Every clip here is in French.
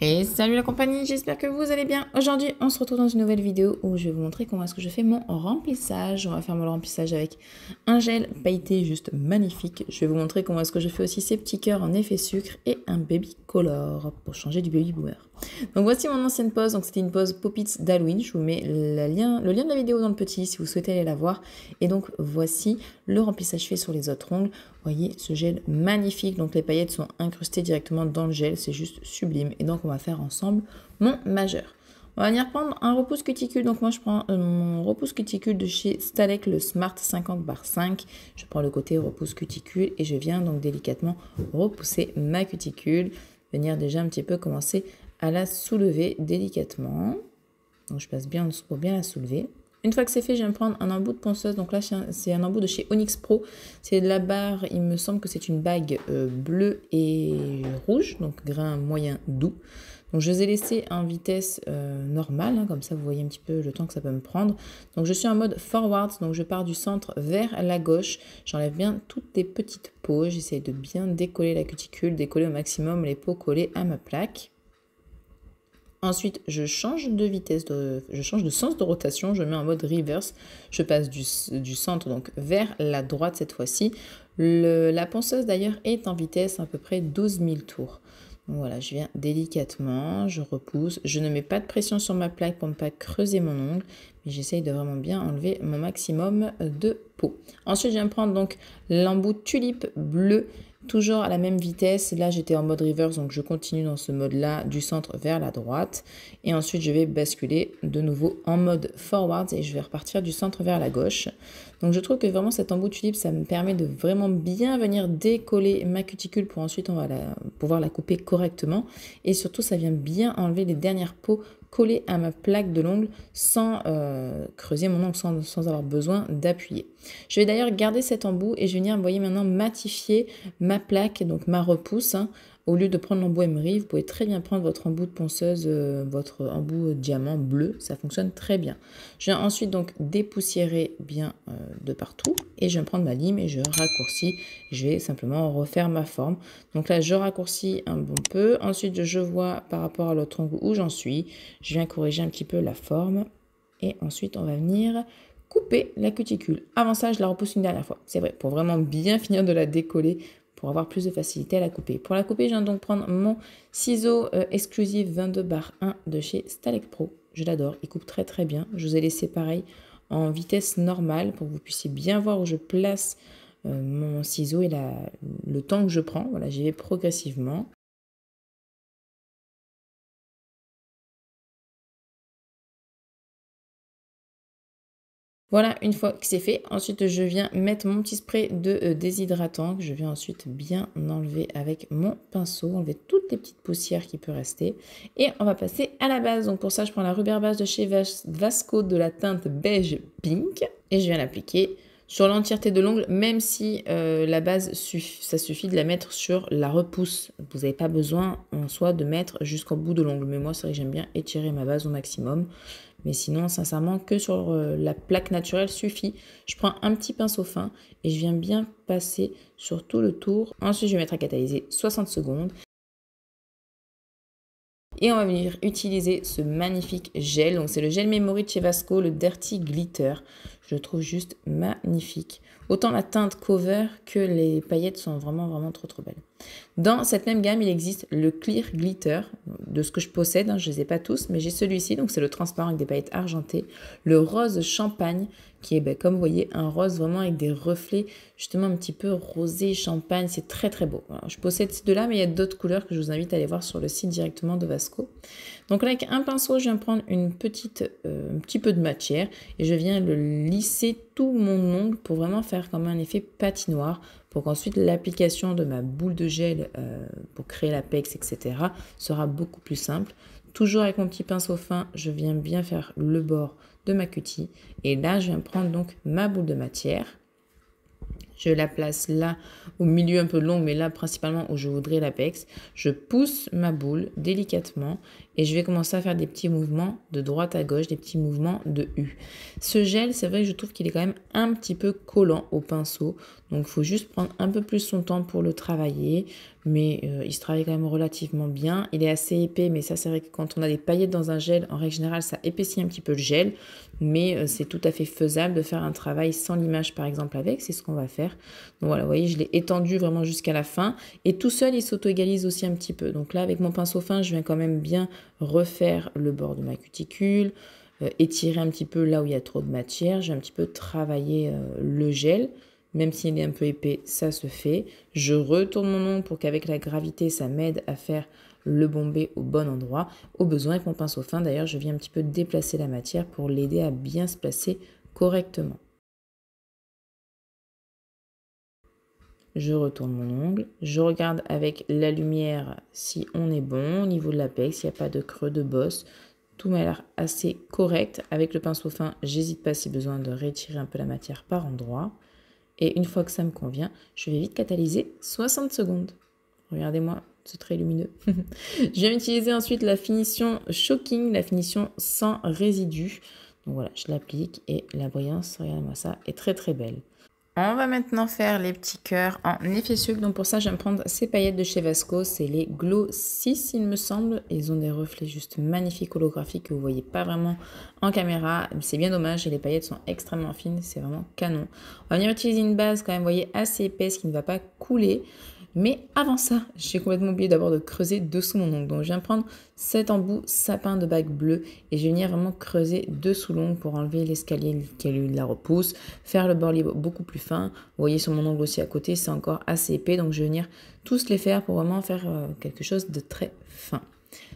Et salut la compagnie, j'espère que vous allez bien. Aujourd'hui, on se retrouve dans une nouvelle vidéo où je vais vous montrer comment est-ce que je fais mon remplissage. On va faire mon remplissage avec un gel pailleté juste magnifique. Je vais vous montrer comment est-ce que je fais aussi ces petits cœurs en effet sucre et un baby color pour changer du baby boomer. Donc voici mon ancienne pose, donc c'était une pose Poppits d'Halloween. Je vous mets le lien, le lien de la vidéo dans le petit si vous souhaitez aller la voir. Et donc voici le remplissage fait sur les autres ongles. Voyez ce gel magnifique. Donc les paillettes sont incrustées directement dans le gel. C'est juste sublime. Et donc on va faire ensemble mon majeur. On va venir prendre un repousse cuticule. Donc moi je prends euh, mon repousse cuticule de chez Stalek, le Smart 50 bar 5. Je prends le côté repousse cuticule et je viens donc délicatement repousser ma cuticule. Venir déjà un petit peu commencer à la soulever délicatement. Donc je passe bien en dessous pour bien la soulever. Une fois que c'est fait, je me prendre un embout de ponceuse. Donc là, c'est un embout de chez Onyx Pro. C'est de la barre, il me semble que c'est une bague euh, bleue et rouge, donc grain moyen doux. Donc je les ai laissés en vitesse euh, normale, hein. comme ça vous voyez un petit peu le temps que ça peut me prendre. Donc je suis en mode forward, donc je pars du centre vers la gauche. J'enlève bien toutes les petites peaux, j'essaie de bien décoller la cuticule, décoller au maximum les peaux collées à ma plaque. Ensuite, je change de vitesse, de, je change de sens de rotation, je mets en mode reverse. Je passe du, centre donc vers la droite cette fois-ci. La ponceuse d'ailleurs est en vitesse à peu près 12 000 tours. voilà, je viens délicatement, je repousse. Je ne mets pas de pression sur ma plaque pour ne pas creuser mon ongle, mais j'essaye de vraiment bien enlever mon maximum de peau. Ensuite, je viens prendre donc l'embout tulipe bleu Toujours à la même vitesse, là j'étais en mode reverse, donc je continue dans ce mode-là du centre vers la droite. Et ensuite je vais basculer de nouveau en mode forward et je vais repartir du centre vers la gauche. Donc je trouve que vraiment cet embout de tulipe, ça me permet de vraiment bien venir décoller ma cuticule pour ensuite on va la, pouvoir la couper correctement. Et surtout ça vient bien enlever les dernières peaux coller à ma plaque de l'ongle sans euh, creuser mon ongle, sans, avoir besoin d'appuyer. Je vais d'ailleurs garder cet embout et je vais venir, vous voyez maintenant, matifier ma plaque, donc ma repousse, hein, au lieu de prendre l'embout vous pouvez très bien prendre votre embout de ponceuse, euh, votre embout euh, diamant bleu, ça fonctionne très bien. Je viens ensuite donc dépoussiérer bien euh, de partout et je vais prendre ma lime et je raccourcis, je vais simplement refaire ma forme. Donc là je raccourcis un bon peu, ensuite je vois par rapport à l'autre angle où j'en suis, je viens corriger un petit peu la forme et ensuite on va venir couper la cuticule. Avant ça, je la repousse une dernière fois. C'est vrai, pour vraiment bien finir de la décoller, pour avoir plus de facilité à la couper. Pour la couper, je viens donc prendre mon ciseau euh, exclusif 22 bar 1 de chez Stalec Pro. Je l'adore, il coupe très très bien. Je vous ai laissé pareil en vitesse normale pour que vous puissiez bien voir où je place euh, mon ciseau et le temps que je prends. Voilà, j'y vais progressivement. Voilà, une fois que c'est fait, ensuite je viens mettre mon petit spray de euh, déshydratant que je viens ensuite bien enlever avec mon pinceau, enlever toutes les petites poussières qui peuvent rester. Et on va passer à la base. Donc pour ça, je prends la rubère base de chez Vasco de la teinte beige pink et je viens l'appliquer sur l'entièreté de l'ongle, même si euh, la base, ça suffit de la mettre sur la repousse. Vous n'avez pas besoin en soi de mettre jusqu'au bout de l'ongle. Mais moi, c'est vrai que j'aime bien étirer ma base au maximum. Mais sinon, sincèrement, que sur euh, la plaque naturelle suffit. Je prends un petit pinceau fin et je viens bien passer sur tout le tour. Ensuite, je vais mettre à catalyser 60 secondes. Et on va venir utiliser ce magnifique gel. Donc c'est le gel Memory de chez Vasco, le Dirty Glitter je trouve juste magnifique. Autant la teinte cover que les paillettes sont vraiment vraiment trop trop belles. Dans cette même gamme, il existe le Clear Glitter, de ce que je possède, hein, je ne les ai pas tous, mais j'ai celui-ci, donc c'est le transparent avec des paillettes argentées, le rose champagne, qui est, bah, comme vous voyez, un rose vraiment avec des reflets justement un petit peu rosé, champagne. C'est très très beau. je possède ces deux-là, mais il y a d'autres couleurs que je vous invite à aller voir sur le site directement de Vasco. Donc là, avec un pinceau, je viens prendre une petite, euh, un petit peu de matière et je viens le lisser mon ongle pour vraiment faire comme un effet patinoire pour qu'ensuite l'application de ma boule de gel euh, pour créer l'apex etc sera beaucoup plus simple toujours avec mon petit pinceau fin je viens bien faire le bord de ma cutie et là je viens prendre donc ma boule de matière je la place là, au milieu un peu long, mais là principalement où je voudrais l'apex. Je pousse ma boule délicatement et je vais commencer à faire des petits mouvements de droite à gauche, des petits mouvements de U. Ce gel, c'est vrai que je trouve qu'il est quand même un petit peu collant au pinceau. Donc il faut juste prendre un peu plus son temps pour le travailler. Mais euh, il se travaille quand même relativement bien. Il est assez épais, mais ça c'est vrai que quand on a des paillettes dans un gel, en règle générale, ça épaissit un petit peu le gel. Mais euh, c'est tout à fait faisable de faire un travail sans l'image par exemple avec. C'est ce qu'on va faire. Donc voilà, vous voyez, je l'ai étendu vraiment jusqu'à la fin. Et tout seul, il s'auto-égalise aussi un petit peu. Donc là, avec mon pinceau fin, je viens quand même bien refaire le bord de ma cuticule, euh, étirer un petit peu là où il y a trop de matière. J'ai un petit peu travaillé euh, le gel. Même s'il est un peu épais, ça se fait. Je retourne mon ongle pour qu'avec la gravité, ça m'aide à faire le bombé au bon endroit. Au besoin, avec mon pinceau fin, d'ailleurs, je viens un petit peu déplacer la matière pour l'aider à bien se placer correctement. je retourne mon ongle, je regarde avec la lumière si on est bon au niveau de la l'apex, s'il n'y a pas de creux de bosse. Tout m'a l'air assez correct. Avec le pinceau fin, j'hésite pas si besoin de retirer un peu la matière par endroit. Et une fois que ça me convient, je vais vite catalyser 60 secondes. Regardez-moi c'est très lumineux. je viens utiliser ensuite la finition Shocking, la finition sans résidus. Donc voilà, je l'applique et la brillance, regardez-moi ça, est très très belle. On va maintenant faire les petits cœurs en effet sucre. Donc pour ça, j'aime prendre ces paillettes de chez Vasco. C'est les Glow 6, il me semble. Ils ont des reflets juste magnifiques holographiques que vous voyez pas vraiment en caméra. C'est bien dommage et les paillettes sont extrêmement fines. C'est vraiment canon. On va venir utiliser une base quand même, vous voyez, assez épaisse qui ne va pas couler. Mais avant ça, j'ai complètement oublié d'abord de creuser dessous mon ongle. Donc je viens prendre cet embout sapin de bague bleu et je vais venir vraiment creuser dessous l'ongle pour enlever l'escalier qui a eu la repousse, faire le bord libre beaucoup plus fin. Vous voyez sur mon ongle aussi à côté, c'est encore assez épais. Donc je vais venir tous les faire pour vraiment faire euh, quelque chose de très fin.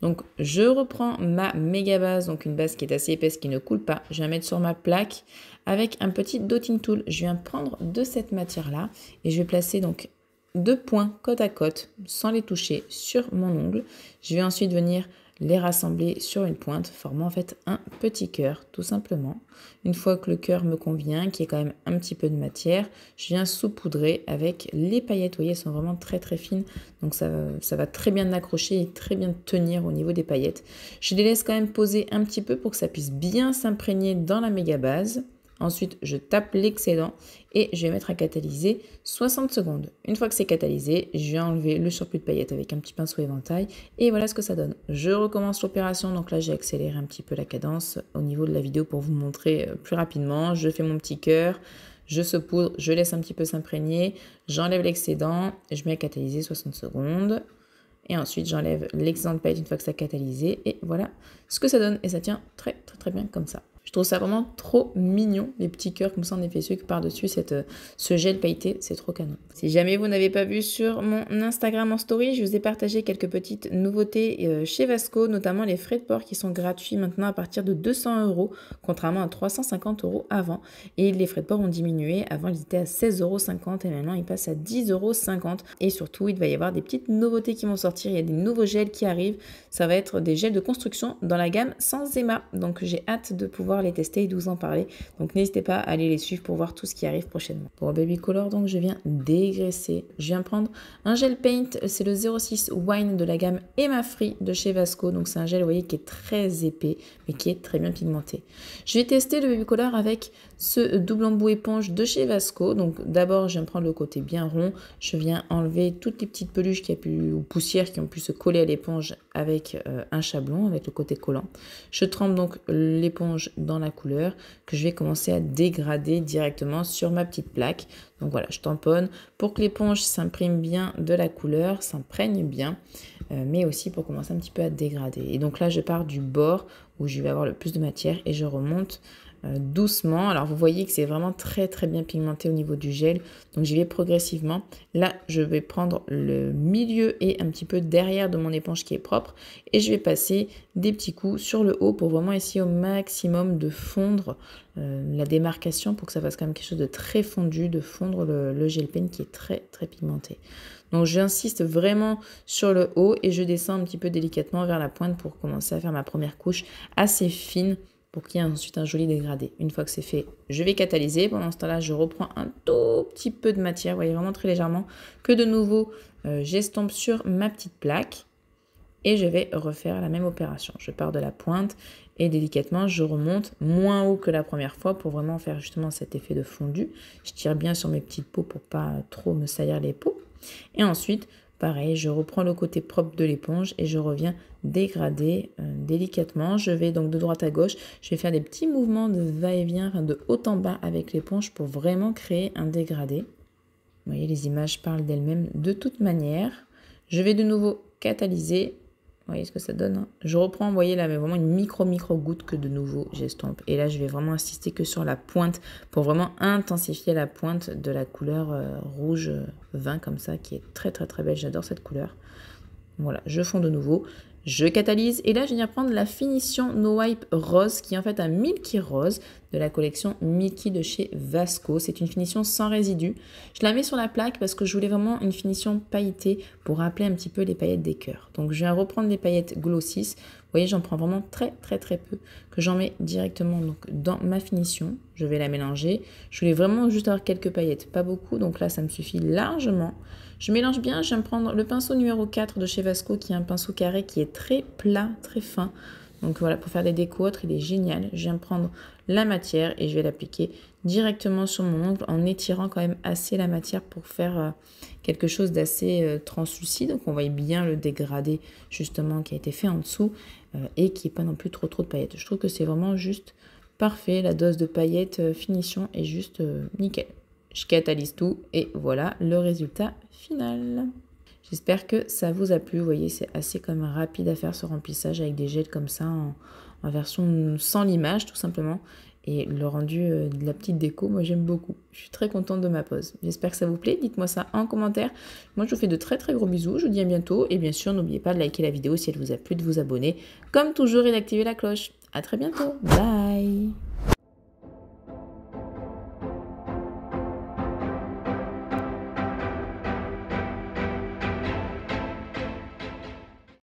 Donc je reprends ma méga base, donc une base qui est assez épaisse, qui ne coule pas. Je vais la mettre sur ma plaque avec un petit dotting tool. Je viens prendre de cette matière là et je vais placer donc deux points côte à côte sans les toucher sur mon ongle. Je vais ensuite venir les rassembler sur une pointe, formant en fait un petit cœur, tout simplement. Une fois que le cœur me convient, qui est quand même un petit peu de matière, je viens saupoudrer avec les paillettes. Vous voyez, elles sont vraiment très très fines, donc ça, ça va très bien accrocher et très bien tenir au niveau des paillettes. Je les laisse quand même poser un petit peu pour que ça puisse bien s'imprégner dans la méga base. Ensuite, je tape l'excédent et je vais mettre à catalyser 60 secondes. Une fois que c'est catalysé, je vais enlever le surplus de paillettes avec un petit pinceau éventail et voilà ce que ça donne. Je recommence l'opération, donc là j'ai accéléré un petit peu la cadence au niveau de la vidéo pour vous montrer euh, plus rapidement. Je fais mon petit cœur, je saupoudre, je laisse un petit peu s'imprégner, j'enlève l'excédent, je mets à catalyser 60 secondes. Et ensuite, j'enlève l'excédent de paillettes une fois que ça catalysé. Et voilà ce que ça donne. Et ça tient très très très bien comme ça. Je trouve ça vraiment trop mignon, les petits cœurs comme ça en effet qui par-dessus cette, euh, ce gel pailleté, c'est trop canon. Si jamais vous n'avez pas vu sur mon Instagram en story, je vous ai partagé quelques petites nouveautés euh, chez Vasco, notamment les frais de port qui sont gratuits maintenant à partir de 200 euros, contrairement à 350 euros avant. Et les frais de port ont diminué, avant ils étaient à 16,50 euros et maintenant ils passent à 10,50 euros. Et surtout, il va y avoir des petites nouveautés qui vont sortir, il y a des nouveaux gels qui arrivent, ça va être des gels de construction dans la gamme sans Zema Donc j'ai hâte de pouvoir les tester et de vous en parler. Donc n'hésitez pas à aller les suivre pour voir tout ce qui arrive prochainement. Pour Baby Color, donc je viens dégraisser. Je viens prendre un gel paint, c'est le 06 Wine de la gamme Emma Free de chez Vasco. Donc c'est un gel, vous voyez, qui est très épais, mais qui est très bien pigmenté. Je vais tester le Baby Color avec ce double embout éponge de chez Vasco. Donc d'abord, je viens prendre le côté bien rond. Je viens enlever toutes les petites peluches qui pu, ou poussières qui ont pu se coller à l'éponge avec euh, un chablon, avec le côté collant. Je trempe donc l'éponge dans la couleur que je vais commencer à dégrader directement sur ma petite plaque. Donc voilà, je tamponne pour que l'éponge s'imprime bien de la couleur, s'imprègne bien, euh, mais aussi pour commencer un petit peu à dégrader. Et donc là, je pars du bord où je vais avoir le plus de matière et je remonte euh, doucement. Alors vous voyez que c'est vraiment très très bien pigmenté au niveau du gel. Donc j'y vais progressivement. Là, je vais prendre le milieu et un petit peu derrière de mon éponge qui est propre. Et je vais passer des petits coups sur le haut pour vraiment essayer au maximum de fondre euh, la démarcation pour que ça fasse quand même quelque chose de très fondu, de fondre le, gel peine qui est très très pigmenté. Donc j'insiste vraiment sur le haut et je descends un petit peu délicatement vers la pointe pour commencer à faire ma première couche assez fine pour qu'il y ait ensuite un joli dégradé. Une fois que c'est fait, je vais catalyser. Pendant ce temps-là, je reprends un tout petit peu de matière, vous voyez, vraiment très légèrement, que de nouveau, euh, j'estompe sur ma petite plaque et je vais refaire la même opération. Je pars de la pointe et délicatement, je remonte moins haut que la première fois pour vraiment faire justement cet effet de fondu. Je tire bien sur mes petites peaux pour pas trop me saillir les peaux. Et ensuite, Pareil, je reprends le côté propre de l'éponge et je reviens dégrader euh, délicatement. Je vais donc de droite à gauche, je vais faire des petits mouvements de va-et-vient de haut en bas avec l'éponge pour vraiment créer un dégradé. Vous voyez, les images parlent d'elles-mêmes de toute manière. Je vais de nouveau catalyser vous voyez ce que ça donne hein. Je reprends, vous voyez là, mais vraiment une micro-micro goutte que de nouveau j'estompe. Et là, je vais vraiment insister que sur la pointe pour vraiment intensifier la pointe de la couleur euh, rouge euh, vin comme ça, qui est très très très belle. J'adore cette couleur. Voilà, je fonds de nouveau je catalyse et là je viens prendre la finition No Wipe rose qui est en fait un Milky rose de la collection Milky de chez Vasco. C'est une finition sans résidus. Je la mets sur la plaque parce que je voulais vraiment une finition pailletée pour rappeler un petit peu les paillettes des cœurs. Donc je viens reprendre les paillettes Glossis. Vous voyez j'en prends vraiment très très très peu que j'en mets directement donc dans ma finition. Je vais la mélanger. Je voulais vraiment juste avoir quelques paillettes, pas beaucoup donc là ça me suffit largement. Je mélange bien, je viens prendre le pinceau numéro 4 de chez Vasco qui est un pinceau carré qui est très plat, très fin. Donc voilà, pour faire des décos il est génial. Je viens prendre la matière et je vais l'appliquer directement sur mon ongle en étirant quand même assez la matière pour faire euh, quelque chose d'assez euh, translucide. Donc on voit bien le dégradé justement qui a été fait en dessous euh, et qui n'est pas non plus trop trop de paillettes. Je trouve que c'est vraiment juste parfait. La dose de paillettes finition est juste nickel je catalyse tout et voilà le résultat final. J'espère que ça vous a plu. Vous voyez, c'est assez comme rapide à faire ce remplissage avec des gels comme ça en, version sans l'image tout simplement. Et le rendu euh, de la petite déco, moi j'aime beaucoup. Je suis très contente de ma pose. J'espère que ça vous plaît. Dites-moi ça en commentaire. Moi je vous fais de très très gros bisous. Je vous dis à bientôt. Et bien sûr, n'oubliez pas de liker la vidéo si elle vous a plu, de vous abonner. Comme toujours, et d'activer la cloche. À très bientôt. Bye